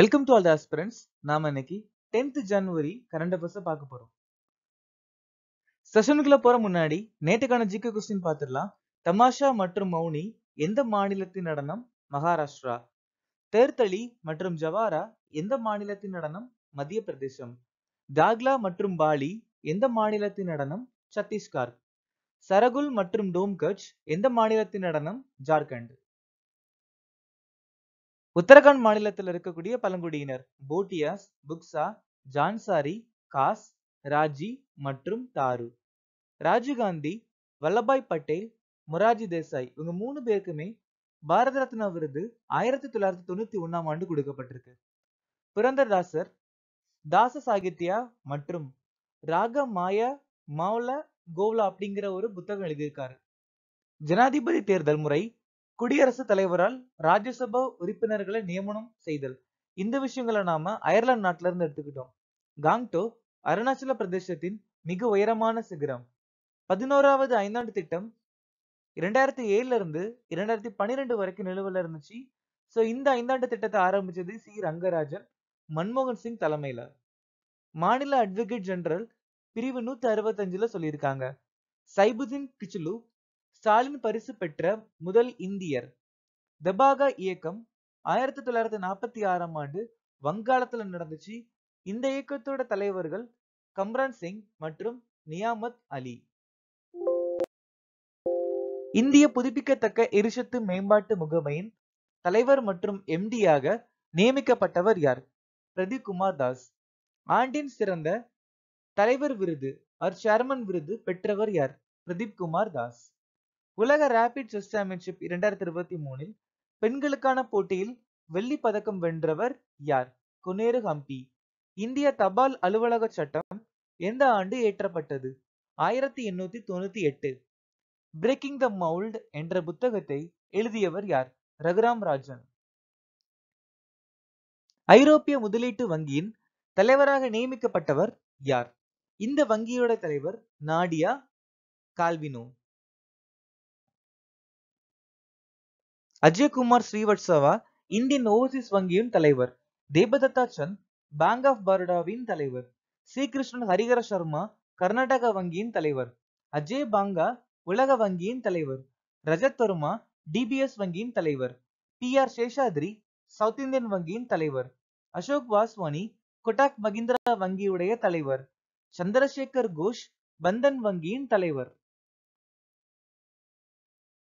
welcome to all the aspirants நாம இன்னைக்கு tenth ஜனவரி current affairs பார்க்க போறோம் செஷனுக்குள்ள போற முன்னாடி நேற்றுக்கான ஜிகே கொஸ்டின் பார்த்துடலாம் தமாஷா மற்றும் மௌனி எந்த மாநிலத்தின் நடனம் மகாராஷ்டிரா தேர்தலி மற்றும் ஜவாரா எந்த மாநிலத்தின் நடனம் மத்திய பிரதேசம் தாக்லா மற்றும் பாலி எந்த மாநிலத்தின் நடனம் சத்தீஸ்கர் சரகுல் மற்றும் டோம்கச் எந்த மாநிலத்தின் நடனம் ஜார்க்கண்ட் உத்தரகாண்ட் மாநிலத்தில் இருக்கக்கூடிய பழங்குடியினர் போட்டியாஸ் புக்ஸா ஜான்சாரி காஸ் ராஜி மற்றும் தாரு ராஜீவ்காந்தி வல்லபாய் பட்டேல் மொராஜி தேசாய் இவங்க மூணு பேருக்குமே பாரத ரத்னா விருது ஆயிரத்தி தொள்ளாயிரத்தி தொண்ணூத்தி ஒன்னாம் ஆண்டு கொடுக்கப்பட்டிருக்கு புரந்தர்தாசர் தாசர் தாச சாகித்யா மற்றும் ராக மாய மாவல கோவ்லா அப்படிங்கிற ஒரு புத்தகம் எழுதியிருக்காரு ஜனாதிபதி தேர்தல் முறை குடியரசுத் தலைவரால் ராஜ்யசபா உறுப்பினர்களை நியமனம் செய்தல் இந்த விஷயங்களை நாம அயர்லாந்து நாட்டுல இருந்து எடுத்துக்கிட்டோம் காங்டோ அருணாச்சல பிரதேசத்தின் மிக உயரமான சிகரம் பதினோராவது ஐந்தாண்டு திட்டம் இரண்டாயிரத்தி ஏழுல இருந்து இரண்டாயிரத்தி பன்னிரெண்டு வரைக்கும் நிலுவல இருந்துச்சு சோ இந்த ஐந்தாண்டு திட்டத்தை ஆரம்பிச்சது சி ரங்கராஜன் மன்மோகன் சிங் தலைமையில மாநில அட்வொகேட் ஜெனரல் பிரிவு நூத்தி அஞ்சுல சொல்லியிருக்காங்க சைபுதீன் கிச்லு ஸ்டாலின் பரிசு பெற்ற முதல் இந்தியர் தபாகா இயக்கம் ஆயிரத்தி தொள்ளாயிரத்தி நாற்பத்தி ஆறாம் ஆண்டு வங்காளத்துல நடந்துச்சு இந்த இயக்கத்தோட தலைவர்கள் கம்ரான் சிங் மற்றும் நியாமத் அலி இந்திய புதுப்பிக்கத்தக்க எரிசத்து மேம்பாட்டு முகமையின் தலைவர் மற்றும் எம்டியாக நியமிக்கப்பட்டவர் யார் பிரதீப் குமார் தாஸ் ஆண்டின் சிறந்த தலைவர் விருது ஆர் சேர்மன் விருது பெற்றவர் யார் பிரதீப் குமார் தாஸ் உலக ரேபிட் செஸ் சாம்பியன்ஷிப் இரண்டாயிரத்தி இருபத்தி மூணில் பெண்களுக்கான போட்டியில் வெள்ளி பதக்கம் வென்றவர் யார் குனேரு ஹம்பி இந்திய தபால் அலுவலக சட்டம் எந்த ஆண்டு ஏற்றப்பட்டது ஆயிரத்தி எண்ணூத்தி தொண்ணூத்தி எட்டு பிரேக்கிங் த மவுல்ட் என்ற புத்தகத்தை எழுதியவர் யார் ரகுராம் ராஜன் ஐரோப்பிய முதலீட்டு வங்கியின் தலைவராக நியமிக்கப்பட்டவர் யார் இந்த வங்கியோட தலைவர் Nadia Calviño Ajayakumar Srivastava Indian Overseas வங்கியின் தலைவர் தேபதத்தா சந்த் பேங்க் ஆஃப் பரோடாவின் தலைவர் ஸ்ரீகிருஷ்ணன் கிருஷ்ணன் ஹரிகர சர்மா கர்நாடக வங்கியின் தலைவர் அஜய் பாங்கா உலக வங்கியின் தலைவர் ரஜத் வர்மா டிபிஎஸ் வங்கியின் தலைவர் P R Seshadri South Indian வங்கியின் தலைவர் அசோக் வாஸ்வானி கொட்டாக் மகிந்திரா வங்கியுடைய தலைவர் சந்திரசேகர் கோஷ் பந்தன் வங்கியின் தலைவர்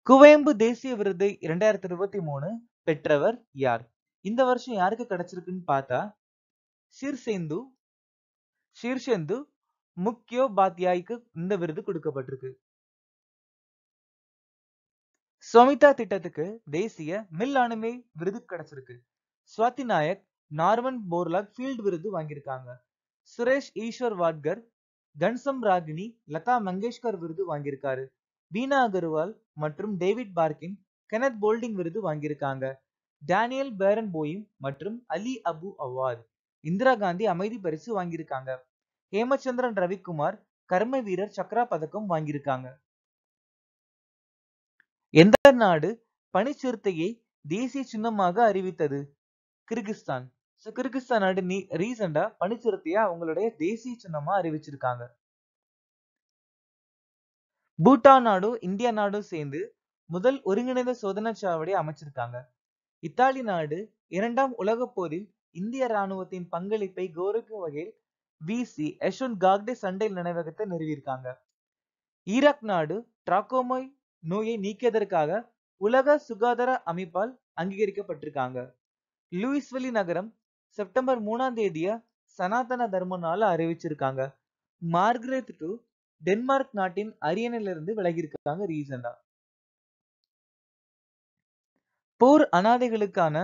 குவேம்பு தேசிய விருது இரண்டாயிரத்தி இருபத்தி மூணு பெற்றவர் யார் இந்த வருஷம் யாருக்கு கிடைச்சிருக்குன்னு பார்த்தா சிர்சேந்து முக்கியோ முக்கியோபாத்யாய்க்கு இந்த விருது கொடுக்கப்பட்டிருக்கு சோமிதா திட்டத்துக்கு தேசிய மில் அணுமை விருது கிடைச்சிருக்கு Swati Nayak Norman Borlaug field விருது வாங்கியிருக்காங்க சுரேஷ் ஈஸ்வர் வாட்கர் கன்சம் ராகினி லதா மங்கேஷ்கர் விருது வாங்கியிருக்காரு வீணா அகர்வால் மற்றும் டேவிட் பார்க்கின் கெனத் போல்டிங் விருது வாங்கியிருக்காங்க டேனியல் பேரன் போயும் மற்றும் Ali Abu Awwad Indira Gandhi அமைதி பரிசு வாங்கியிருக்காங்க ஹேமச்சந்திரன் ரவிக்குமார் கர்ம வீரர் சக்ரா பதக்கம் வாங்கியிருக்காங்க எந்த நாடு பனிச்சிறுத்தையை தேசிய சின்னமாக அறிவித்தது கிர்கிஸ்தான் கிர்கிஸ்தான் நாடு நீ ரீசெண்டா பனிச்சிறுத்தையா அவங்களுடைய தேசிய சின்னமா அறிவிச்சிருக்காங்க பூட்டான் நாடும் இந்தியா நாடும் சேர்ந்து முதல் ஒருங்கிணைந்த சோதனை சாவடியை அமைச்சிருக்காங்க இத்தாலி நாடு இரண்டாம் உலக போரில் இந்திய ராணுவத்தின் பங்களிப்பை கௌரவிக்கும் வகையில் விசி யஷ்வந்த் காக்டே சண்டை நினைவகத்தை நிறுவியிருக்காங்க ஈராக் நாடு டிராகோமோய் நோயை நீக்கியதற்காக உலக சுகாதார அமைப்பால் அங்கீகரிக்கப்பட்டிருக்காங்க லூயிஸ்வெலி நகரம் செப்டம்பர் மூணாம் தேதிய சனாதன தர்ம நாள் அறிவிச்சிருக்காங்க மார்கரெட் டு டென்மார்க் நாட்டின் அரியணையில இருந்து விலகி இருக்காங்க போர் அனாதைகளுக்கான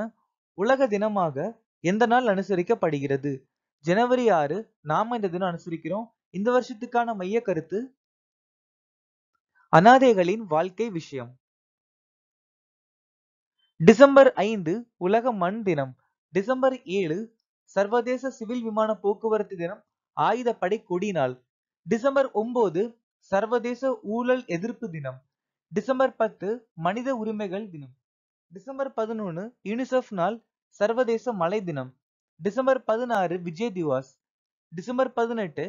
உலக தினமாக எந்த நாள் அனுசரிக்கப்படுகிறது ஜனவரி ஆறு நாம இந்த தினம் அனுசரிக்கிறோம் இந்த வருஷத்துக்கான மைய கருத்து அனாதைகளின் வாழ்க்கை விஷயம் டிசம்பர் ஐந்து உலக மண் தினம் டிசம்பர் ஏழு சர்வதேச சிவில் விமான போக்குவரத்து தினம் ஆயுதப்படை கொடி நாள் டிசம்பர் ஒன்பது சர்வதேச ஊழல் எதிர்ப்பு தினம் டிசம்பர் பத்து மனித உரிமைகள் தினம் டிசம்பர் பதினொன்று யூனிசெஃப் நாள் சர்வதேச மலை தினம் டிசம்பர் பதினாறு விஜய் திவாஸ் டிசம்பர் பதினெட்டு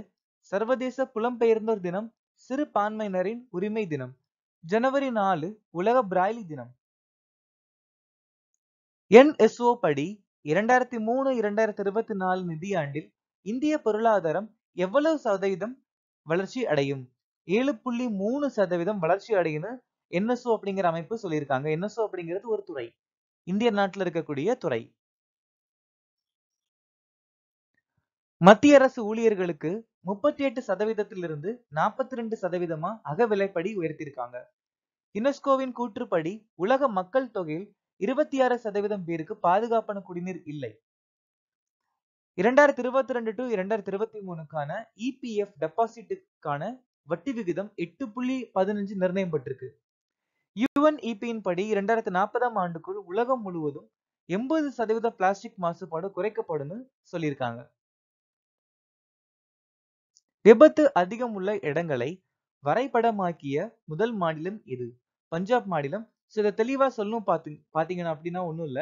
சர்வதேச புலம்பெயர்ந்தோர் தினம் சிறுபான்மையினரின் உரிமை தினம் ஜனவரி நாலு உலக பிராய்லி தினம் என்எஸ்ஓ படி இரண்டாயிரத்தி மூணு இரண்டாயிரத்தி இருபத்தி நாலு நிதியாண்டில் இந்திய பொருளாதாரம் எவ்வளவு சதவீதம் வளர்ச்சி அடையும் ஏழு புள்ளி மூணு சதவீதம் வளர்ச்சி அடையும்னு என்எஸ்ஓ அப்படிங்கிற அமைப்பு சொல்லியிருக்காங்க என்எஸ்ஓ அப்படிங்கிறது ஒரு துறை இந்திய நாட்டில் இருக்கக்கூடிய துறை மத்திய அரசு ஊழியர்களுக்கு முப்பத்தி எட்டு சதவீதத்திலிருந்து நாற்பத்தி ரெண்டு சதவீதமா அகவிலைப்படி உயர்த்தியிருக்காங்க யுனெஸ்கோவின் கூற்றுப்படி உலக மக்கள் தொகையில் இருபத்தி ஆறு சதவீதம் பேருக்கு பாதுகாப்பான குடிநீர் இல்லை இரண்டாயிரத்தி இருபத்தி ரெண்டு டு இரண்டாயிரத்தி இருபத்தி மூணுக்கான இபிஎஃப் e டெபாசிட்டுக்கான வட்டி விகிதம் எட்டு புள்ளி பதினஞ்சு நிர்ணயம் பட்டிருக்கு யுஎன் e இபியின் படி இரண்டாயிரத்தி நாற்பதாம் ஆண்டுக்குள் உலகம் முழுவதும் எண்பது சதவீத பிளாஸ்டிக் மாசுபாடு குறைக்கப்படும் சொல்லியிருக்காங்க விபத்து அதிகம் உள்ள இடங்களை வரைபடமாக்கிய முதல் மாநிலம் இது பஞ்சாப் மாநிலம் சில தெளிவா சொல்லும் சொல்லணும் பாத்தீங்கன்னா அப்படின்னா ஒண்ணும் இல்ல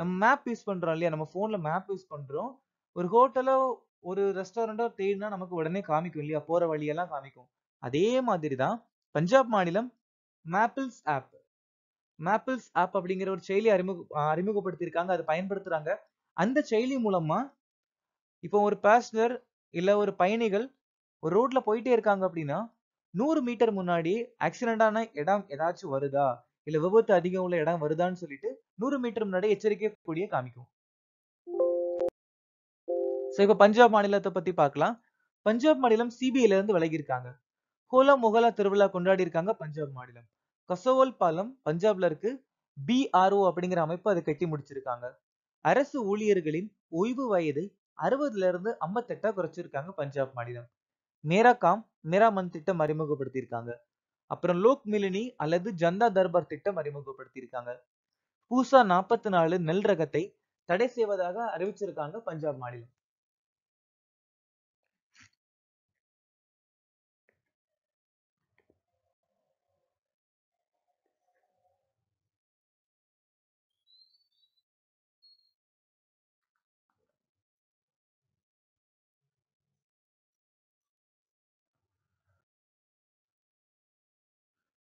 நம்ம மேப் யூஸ் பண்றோம் இல்லையா நம்ம போன்ல மேப் யூஸ் பண்றோம் ஒரு ஹோட்டலோ ஒரு ரெஸ்டாரண்ட்டோ தேடினா நமக்கு உடனே காமிக்கும் இல்லையா போற வழியெல்லாம் காமிக்கும் அதே மாதிரி தான் பஞ்சாப் மாநிலம் மேப்பிள்ஸ் ஆப் மேப்பிள்ஸ் ஆப் அப்படிங்கிற ஒரு செயலி அறிமுக அறிமுகப்படுத்தியிருக்காங்க அதை பயன்படுத்துறாங்க அந்த செயலி மூலமா இப்போ ஒரு பேசஞ்சர் இல்ல ஒரு பயணிகள் ஒரு ரோட்ல போயிட்டே இருக்காங்க அப்படின்னா நூறு மீட்டர் முன்னாடி ஆக்சிடென்டான இடம் ஏதாச்சும் வருதா இல்ல விபத்து அதிகம் உள்ள இடம் வருதான்னு சொல்லிட்டு நூறு மீட்டர் முன்னாடி எச்சரிக்கை கூடிய காமிக்கும் சோ இப்ப பஞ்சாப் மாநிலத்தை பத்தி பாக்கலாம் பஞ்சாப் மாநிலம் சிபிஐல இருந்து இருக்காங்க ஹோலா முகலா திருவிழா கொண்டாடி இருக்காங்க பஞ்சாப் மாநிலம் கசோவல் பாலம் பஞ்சாப்ல இருக்கு பிஆர்ஓ அப்படிங்கிற அமைப்பு அதை கட்டி முடிச்சிருக்காங்க அரசு ஊழியர்களின் ஓய்வு வயதை அறுபதுல இருந்து ஐம்பத்தெட்டா குறைச்சிருக்காங்க பஞ்சாப் மாநிலம் மேரா காம் மேரா மந்த் திட்டம் அறிமுகப்படுத்தியிருக்காங்க அப்புறம் லோக் மிலினி அல்லது ஜந்தா தர்பார் திட்டம் அறிமுகப்படுத்தியிருக்காங்க பூசா நாற்பத்தி நாலு நெல் ரகத்தை தடை செய்வதாக அறிவிச்சிருக்காங்க பஞ்சாப் மாநிலம்